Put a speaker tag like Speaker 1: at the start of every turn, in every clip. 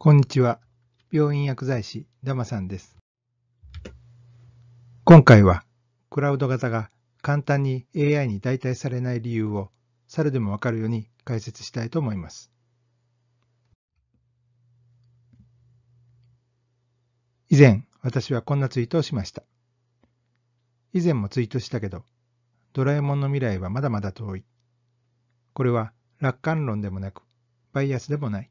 Speaker 1: こんにちは。病院薬剤師、ダマさんです。今回は、クラウド型が簡単に AI に代替されない理由を、猿でもわかるように解説したいと思います。以前、私はこんなツイートをしました。以前もツイートしたけど、ドラえもんの未来はまだまだ遠い。これは楽観論でもなく、バイアスでもない。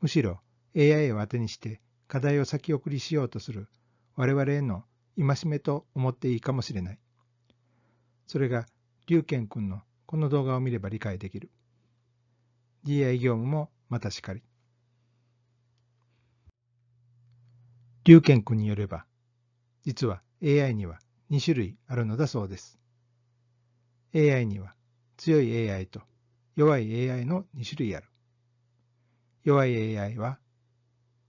Speaker 1: むしろ AI を当てにして課題を先送りしようとする我々への戒めと思っていいかもしれない。それが、龍賢君のこの動画を見れば理解できる。DI 業務もまたしかり。龍賢君によれば、実は AI には2種類あるのだそうです。AI には強い AI と弱い AI の2種類ある。弱い AI は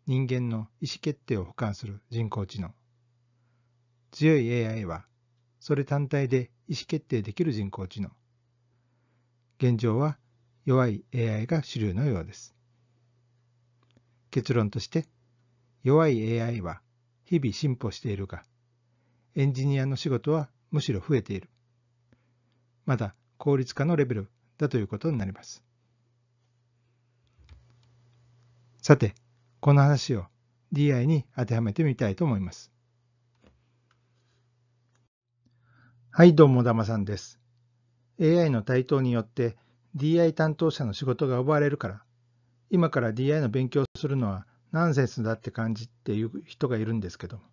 Speaker 1: 人間の意思決定を補完する人工知能。強い AI はそれ単体で意思決定できる人工知能。現状は弱い AI が主流のようです。結論として、弱い AI は日々進歩しているが、エンジニアの仕事はむしろ増えている。まだ効率化のレベルだということになります。さて、この話を DI に当てはめてみたいと思います。はい、どうも、だまさんです。AI の台頭によって DI 担当者の仕事が奪われるから、今から DI の勉強するのはナンセンスだって感じっていう人がいるんですけども、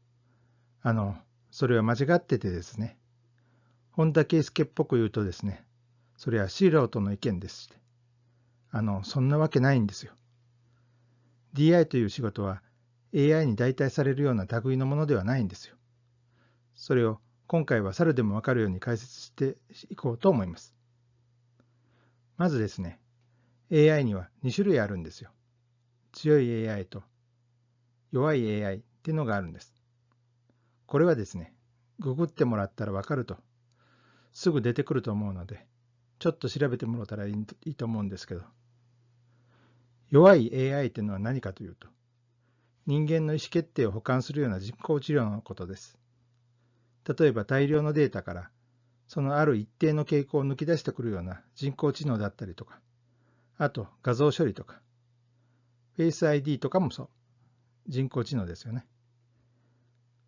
Speaker 1: あの、それは間違っててですね、本田圭佑っぽく言うとですね、それはシーラとの意見ですして、あの、そんなわけないんですよ。DI という仕事は AI に代替されるような類のものではないんですよ。それを今回は猿でもわかるように解説していこうと思います。まずですね、AI には2種類あるんですよ。強い AI と弱い AI っていうのがあるんです。これはですね、ググってもらったらわかると、すぐ出てくると思うので、ちょっと調べてもらったらいいと思うんですけど、弱い AI というのは何かというと、人間の意思決定を補完するような人工知能のことです。例えば大量のデータから、そのある一定の傾向を抜き出してくるような人工知能だったりとか、あと画像処理とか、Face ID とかもそう。人工知能ですよね。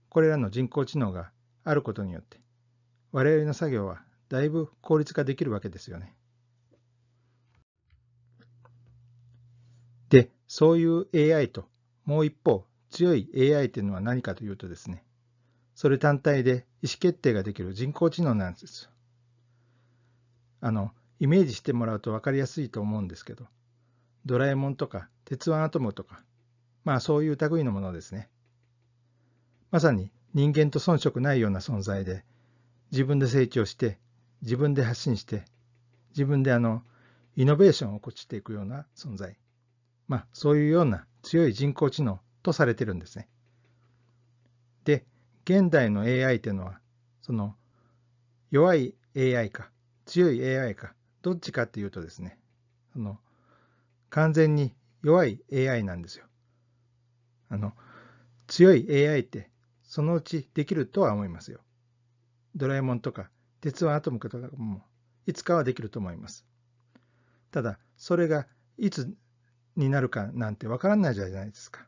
Speaker 1: これらの人工知能があることによって、我々の作業はだいぶ効率化できるわけですよね。で、そういう AI と、もう一方、強い AI というのは何かというとですね、それ単体で意思決定ができる人工知能なんですよ。あの、イメージしてもらうと分かりやすいと思うんですけど、ドラえもんとか、鉄腕アトムとか、まあそういう類のものですね。まさに人間と遜色ないような存在で、自分で成長して、自分で発信して、自分であの、イノベーションを起こしていくような存在。まあ、そういうような強い人工知能とされてるんですね。で、現代の AI っていうのは、その弱い AI か強い AI かどっちかっていうとですね、その完全に弱い AI なんですよ。あの強い AI ってそのうちできるとは思いますよ。ドラえもんとか鉄腕アトムとかもいつかはできると思います。ただ、それがいつになるかなんてわからないじゃないですか。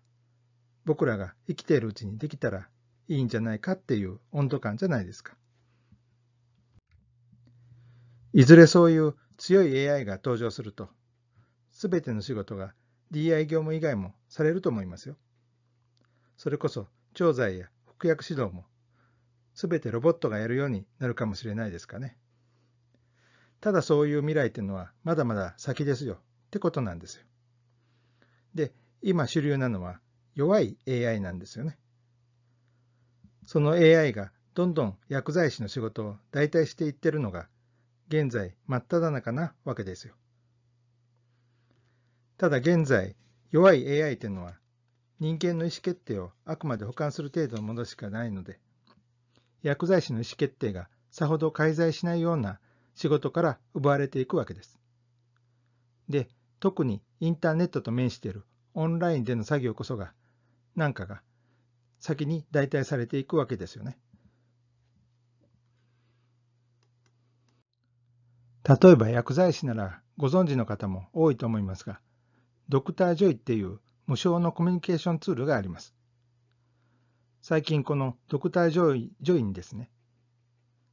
Speaker 1: 僕らが生きているうちにできたらいいんじゃないかっていう温度感じゃないですか。いずれそういう強い AI が登場すると、すべての仕事が DI 業務以外もされると思いますよ。それこそ、調剤や服薬指導も、すべてロボットがやるようになるかもしれないですかね。ただそういう未来っていうのはまだまだ先ですよってことなんですよ。で、今主流なのは弱い AI なんですよね。その AI がどんどん薬剤師の仕事を代替していってるのが現在真っ只中なわけですよ。ただ現在弱い AI というのは人間の意思決定をあくまで保管する程度のものしかないので薬剤師の意思決定がさほど介在しないような仕事から奪われていくわけです。で特にインターネットと面しているオンラインでの作業こそが、何かが先に代替されていくわけですよね。例えば薬剤師ならご存知の方も多いと思いますが、ドクタージョイっていう無償のコミュニケーションツールがあります。最近このドクタージョイジョイにですね、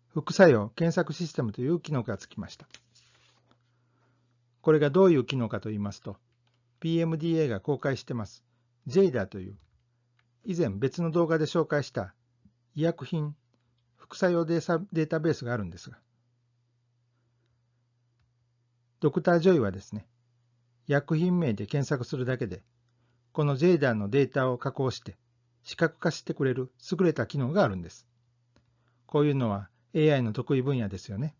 Speaker 1: 副作用検索システムという機能がつきました。これがどういう機能かと言いますと、PMDA が公開してます JDA という、以前別の動画で紹介した医薬品副作用データベースがあるんですが、ドクタージョイはですね、薬品名で検索するだけで、この JDA のデータを加工して視覚化してくれる優れた機能があるんです。こういうのは AI の得意分野ですよね。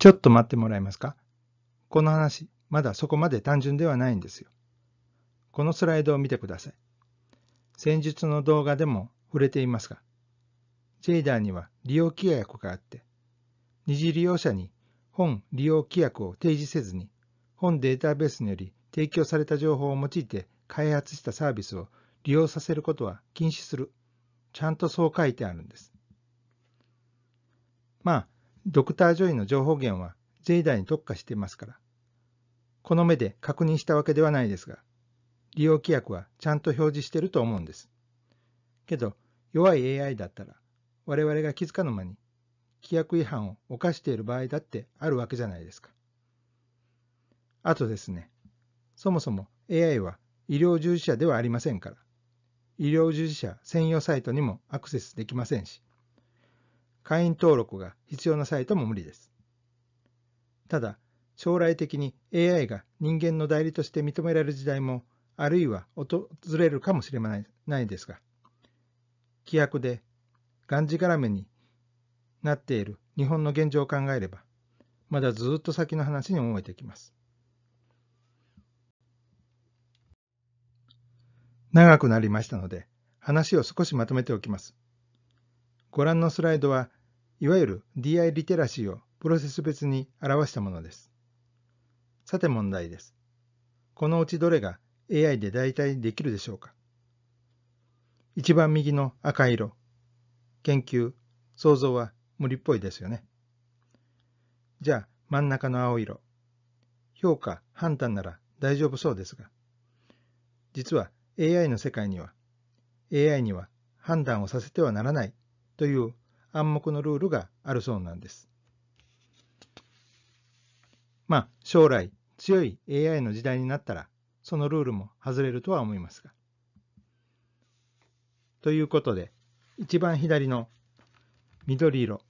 Speaker 1: ちょっと待ってもらえますかこの話、まだそこまで単純ではないんですよ。このスライドを見てください。先日の動画でも触れていますが、ジェイダーには利用規約があって、二次利用者に本利用規約を提示せずに、本データベースにより提供された情報を用いて開発したサービスを利用させることは禁止する。ちゃんとそう書いてあるんです。まあ、ドクター・ジョイの情報源は J 代に特化していますから、この目で確認したわけではないですが、利用規約はちゃんと表示してると思うんです。けど、弱い AI だったら、我々が気づかぬ間に、規約違反を犯している場合だってあるわけじゃないですか。あとですね、そもそも AI は医療従事者ではありませんから、医療従事者専用サイトにもアクセスできませんし、会員登録が必要なサイトも無理です。ただ、将来的に AI が人間の代理として認められる時代も、あるいは訪れるかもしれないですが、規約でがんじがらめになっている日本の現状を考えれば、まだずっと先の話に思えてきます。長くなりましたので、話を少しまとめておきます。ご覧のスライドは、いわゆる DI リテラシーをプロセス別に表したものです。さて問題です。このうちどれが AI で代替できるでしょうか一番右の赤色。研究、想像は無理っぽいですよね。じゃあ真ん中の青色。評価、判断なら大丈夫そうですが。実は AI の世界には、AI には判断をさせてはならないという暗黙のルールがあるそうなんです。まあ、将来、強い AI の時代になったら、そのルールも外れるとは思いますが。ということで、一番左の緑色、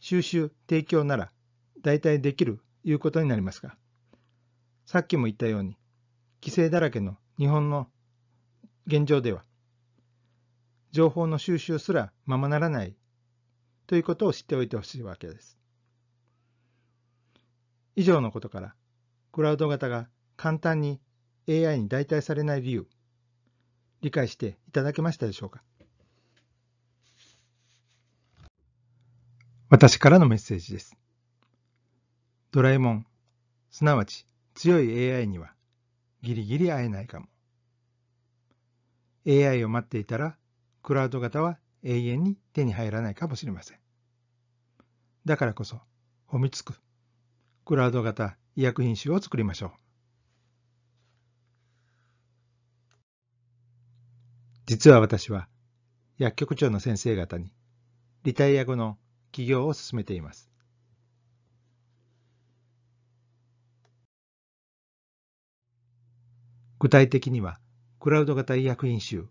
Speaker 1: 収集提供なら大体できるということになりますが、さっきも言ったように、規制だらけの日本の現状では、情報の収集すらままならないということを知っておいてほしいわけです。以上のことから、クラウド型が簡単に AI に代替されない理由、理解していただけましたでしょうか私からのメッセージです。ドラえもん、すなわち強い AI にはギリギリ会えないかも。AI を待っていたらクラウド型は永遠に手に入らないかもしれません。だからこそ、おみつく、クラウド型医薬品種を作りましょう。実は私は、薬局長の先生方に、リタイア後の起業を進めています。具体的には、クラウド型医薬品集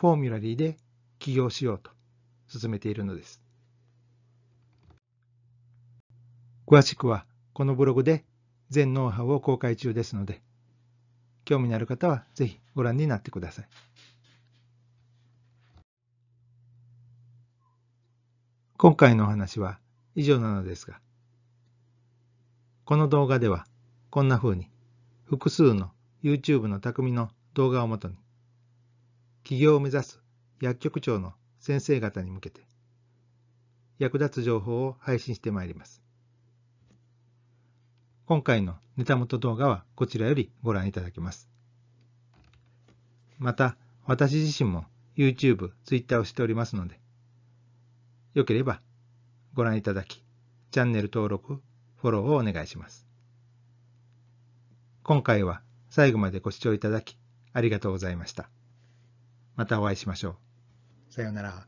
Speaker 1: フォーミュラリーで起業しようと進めているのです。詳しくはこのブログで全ノウハウを公開中ですので、興味のある方はぜひご覧になってください。今回のお話は以上なのですが、この動画ではこんな風に複数の YouTube の匠の動画をもとに起業を目指す薬局長の先生方に向けて役立つ情報を配信してまいります。今回のネタ元動画はこちらよりご覧いただけます。また、私自身も YouTube、Twitter をしておりますので、よければご覧いただき、チャンネル登録、フォローをお願いします。今回は最後までご視聴いただき、ありがとうございました。またお会いしましょう。さようなら。